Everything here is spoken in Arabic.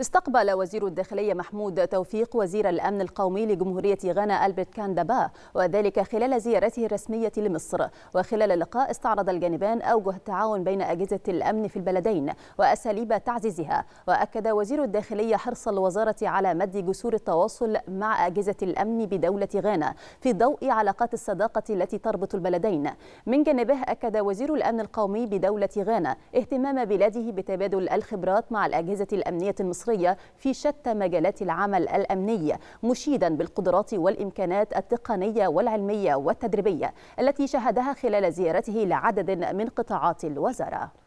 استقبل وزير الداخلية محمود توفيق وزير الأمن القومي لجمهورية غانا ألبرت كاندابا وذلك خلال زيارته الرسمية لمصر وخلال اللقاء استعرض الجانبان أوجه التعاون بين أجهزة الأمن في البلدين وأساليب تعزيزها وأكد وزير الداخلية حرص الوزارة على مد جسور التواصل مع أجهزة الأمن بدولة غانا في ضوء علاقات الصداقة التي تربط البلدين من جانبه أكد وزير الأمن القومي بدولة غانا اهتمام بلاده بتبادل الخبرات مع الأجهزة الأمنية المصرية المصرية في شتى مجالات العمل الأمني مشيدا بالقدرات والإمكانات التقنية والعلمية والتدريبية التي شهدها خلال زيارته لعدد من قطاعات الوزارة